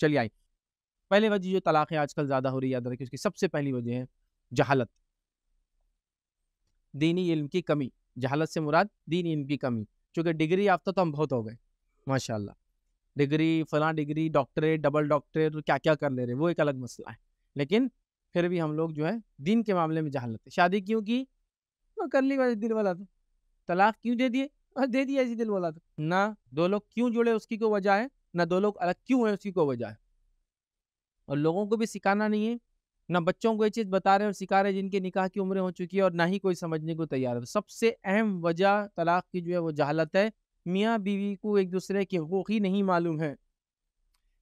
चलिए आई पहले वजह जो तलाक है आजकल ज़्यादा हो रही है याद रखिए उसकी सबसे पहली वजह है जहालत दीनी इल्म की कमी जहालत से मुराद दीनी इल्म की कमी चूंकि डिग्री याफ्ता तो हम बहुत हो गए माशा डिग्री फला डिग्री डॉक्टरेट डबल डॉक्टरेट तो क्या क्या कर ले रहे वो एक अलग मसला है लेकिन फिर भी हम लोग जो है दीन के मामले में जहालत है शादी क्यों की तो कर ली वैसे दिल वाला था तो। तलाक क्यों दे दिए दे दिया ऐसी दिल वाला था तो। ना दो लोग क्यों जुड़े उसकी कोई वजह है ना दो लोग अलग क्यों हैं उसी को है और लोगों को भी सिखाना नहीं है ना बच्चों को ये चीज़ बता रहे हैं और सिखा रहे हैं जिनके निकाह की उम्र हो चुकी है और ना ही कोई समझने को तैयार है सबसे अहम वजह तलाक की जो है वो जहालत है मियाँ बीवी को एक दूसरे के हकूक ही नहीं मालूम है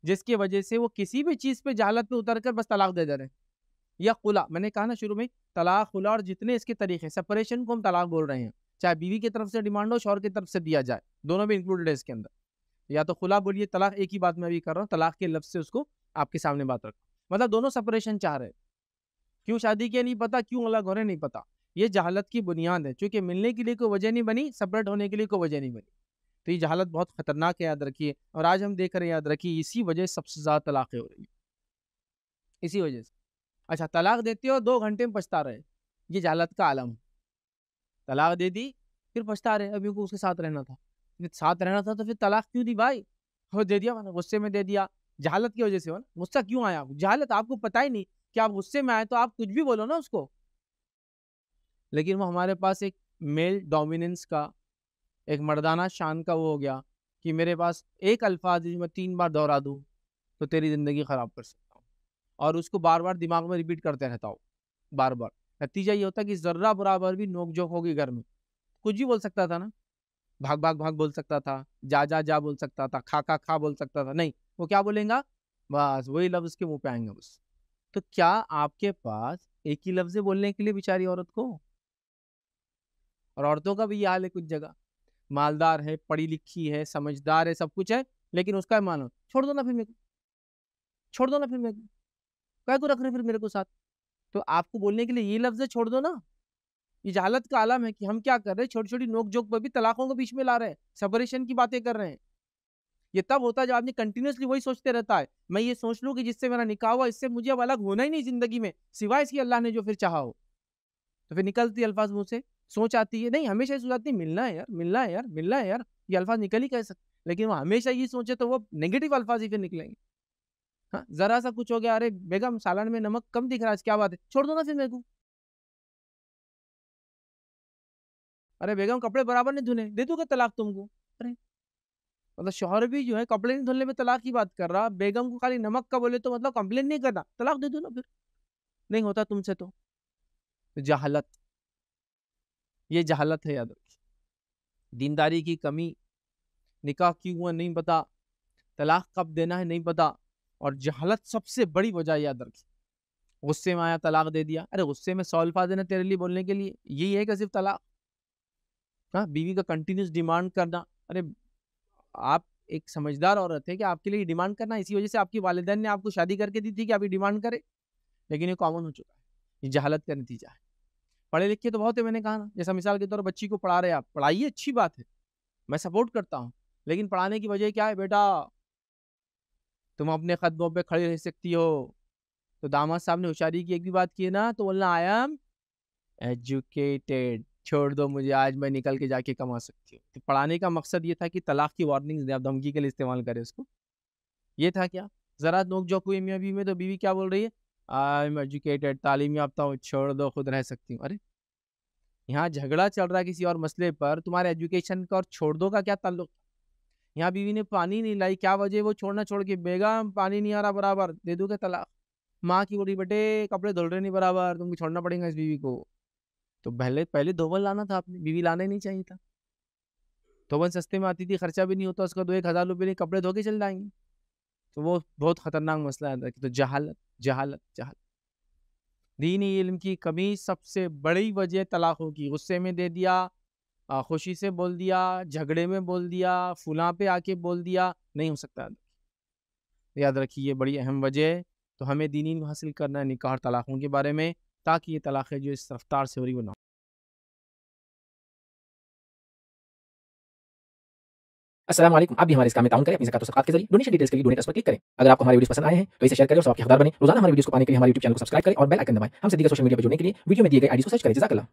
जिसकी वजह से वो किसी भी चीज़ पे जहालत पे उतर कर बस तलाक दे दे रहे हैं या खुला मैंने कहा ना शुरू में तलाक खुला और जितने इसके तरीके सेपरेशन को हम तलाक बोल रहे हैं चाहे बीवी की तरफ से डिमांड हो शोर की तरफ से दिया जाए दोनों भी इंक्लूडेड है इसके अंदर या तो खुला बोलिए तलाक एक ही बात में अभी कर रहा हूँ तलाक के लफ्ज से उसको आपके सामने बात रख मतलब दोनों सेपरेशन चाह रहे क्यों शादी के नहीं पता क्यों अलग हो रहे नहीं पता ये जहालत की बुनियाद है चूंकि मिलने के लिए कोई वजह नहीं बनी सेपरेट होने के लिए कोई वजह नहीं बनी तो ये जहालत बहुत खतरनाक है याद रखिए और आज हम देख रहे हैं याद रखिए इसी वजह सबसे ज़्यादा तलाक़ें हो रही हैं इसी वजह से अच्छा तलाक देते हो दो घंटे में पछता रहे ये जहालत का आलम तलाक दे दी फिर पछता रहे अभी को उसके साथ रहना था साथ रहना था तो फिर तलाक क्यों दी भाई और दे दिया मैंने गुस्से में दे दिया जहालत की वजह से हो ना गुस्सा क्यों आया जहालत आपको पता ही नहीं कि आप गुस्से में आए तो आप कुछ भी बोलो ना उसको लेकिन वो हमारे पास एक मेल डोमिनेंस का एक मर्दाना शान का वो हो गया कि मेरे पास एक अल्फाज मैं तीन बार दोहरा दूँ तो तेरी ज़िंदगी ख़राब कर सकता हूँ और उसको बार बार दिमाग में रिपीट करते रहता हूँ बार बार नतीजा ये होता है कि ज़र्रा बराबर भी नोक होगी घर में कुछ भी बोल सकता था ना भाग भाग भाग बोल सकता था जा जा जा बोल सकता था खा खा खा बोल सकता था नहीं वो क्या बोलेगा बस वही लफ्ज़ उसके मुंह पे आएंगे बस तो क्या आपके पास एक ही लफ्ज़ बोलने के लिए बेचारी औरत को और औरतों का भी ये हाल है कुछ जगह मालदार है पढ़ी लिखी है समझदार है सब कुछ है लेकिन उसका मानो छोड़ दो ना फिर मेरे को छोड़ दो ना फिर मेरे को कह को रख रहे फिर मेरे को साथ तो आपको बोलने के लिए ये लफ्ज़ छोड़ दो ना ये जालत का आलम है कि हम क्या कर रहे हैं छोटी छोटी नोक जोक पर भी तलाकों को बीच में ला रहे हैं सेपरेशन की बातें कर रहे हैं ये तब होता है जब आदमी कंटिन्यूसली वही सोचते रहता है मैं ये सोच लूँ कि जिससे मेरा निकाह हुआ इससे मुझे अब अलग होना ही नहीं ज़िंदगी में सिवाय इसकी अल्लाह ने जो फिर चाह हो तो फिर निकलती अल्फाज मुँह से सोच आती है नहीं हमेशा ये सोच आती है मिलना है यार मिलना है यार मिलना है यार ये अल्फाज निकल ही कह सकते लेकिन वो हमेशा ये सोचे तो वो नेगेटिव अल्फाज ही फिर निकलेंगे हाँ ज़रा सा कुछ हो गया अरे बेगम सालन में नमक कम दिख रहा है क्या बात है छोड़ दो ना फिर मेरे को अरे बेगम कपड़े बराबर नहीं धुने दे दूंगा तलाक तुमको अरे मतलब शोहर भी जो है कपड़े नहीं धुलने में तलाक की बात कर रहा बेगम को खाली नमक का बोले तो मतलब कंप्लेन नहीं करना तलाक दे दो ना फिर नहीं होता तुमसे तो जहालत ये जहालत है याद रखिए दीनदारी की कमी निकाह क्यों हुआ नहीं पता तलाक कब देना है नहीं पता और जहालत सबसे बड़ी वजह याद रखिए गुस्से में आया तलाक दे दिया अरे गुस्से में सौ अल्फाज है ना तेरे लिए बोलने के लिए यही है कि सिर्फ तलाक ना हाँ, बीवी का कंटिन्यूस डिमांड करना अरे आप एक समझदार औरत है कि आपके लिए डिमांड करना इसी वजह से आपकी वालदेन ने आपको शादी करके दी थी कि आप ये डिमांड करें लेकिन ये कॉमन हो चुका है ये जहालत का नतीजा है पढ़े लिखे तो बहुत है मैंने कहा ना जैसा मिसाल के तौर पर बच्ची को पढ़ा रहे आप पढ़ाइए अच्छी बात है मैं सपोर्ट करता हूँ लेकिन पढ़ाने की वजह क्या है बेटा तुम अपने कदमों पर खड़े रह सकती हो तो दामाद साहब ने होशारी की एक भी बात की ना तो बोलना आई एम एजुकेटेड छोड़ दो मुझे आज मैं निकल के जाके कमा सकती हूँ तो पढ़ाने का मकसद ये था कि तलाक की वार्निंग्स दें आप धमकी के लिए इस्तेमाल करें उसको ये था क्या ज़रा नोक जो हुई मियाँ बीवी में तो बीवी क्या बोल रही है आई एम एजुकेटेड तालीम याफ्ता हूँ छोड़ दो खुद रह सकती हूँ अरे यहाँ झगड़ा चल रहा है किसी और मसले पर तुम्हारे एजुकेशन का और छोड़ दो का क्या ताल्लुक यहाँ बीवी ने पानी नहीं लाई क्या वजह वो छोड़ना छोड़ के बेगा पानी नहीं आ रहा बराबर दे दो क्या तलाक माँ की बोली बेटे कपड़े धुल रहे नहीं बराबर तुमको छोड़ना पड़ेगा इस बीवी को तो पहले पहले धोबन लाना था आपने बीवी लाना ही नहीं चाहिए था धोबन सस्ते में आती थी खर्चा भी नहीं होता उसका दो तो एक हज़ार रुपये नहीं कपड़े धो के चल जाएंगे तो वो बहुत ख़तरनाक मसला आता है तो जहालत जहालत जहालत दीनी इल्म की कमी सबसे बड़ी वजह तलाक़ों की गुस्से में दे दिया खुशी से बोल दिया झगड़े में बोल दिया फुला पे आके बोल दिया नहीं हो सकता याद रखिए बड़ी अहम वजह तो हमें दीनी हासिल करना है निकाह तलाक़ों के बारे में ताकि ये तलाक़ें जो इस रफ्तार से हो रही वो ना असलम आप भी हमारे इस काम में ताउन करें अपनी जकात सबका के जरिए डोनेशन डिटेल्स के लिए डोनेट्स पर क्लिक करें अगर आपको हमारी वीडियो पसंद आए हैं तो इसे शेयर करें और सबके हकदार बने रोजाना हमारे वीडियो को पाने के लिए हमारे यूट्यूब चैनल को सब्सक्राइब करें और बेल आइकन दबाएं हम सीधे सोशल मीडिया पर जुड़ने के लिए वीडियो में दिए गए आईडी को सर्च करें जजाकला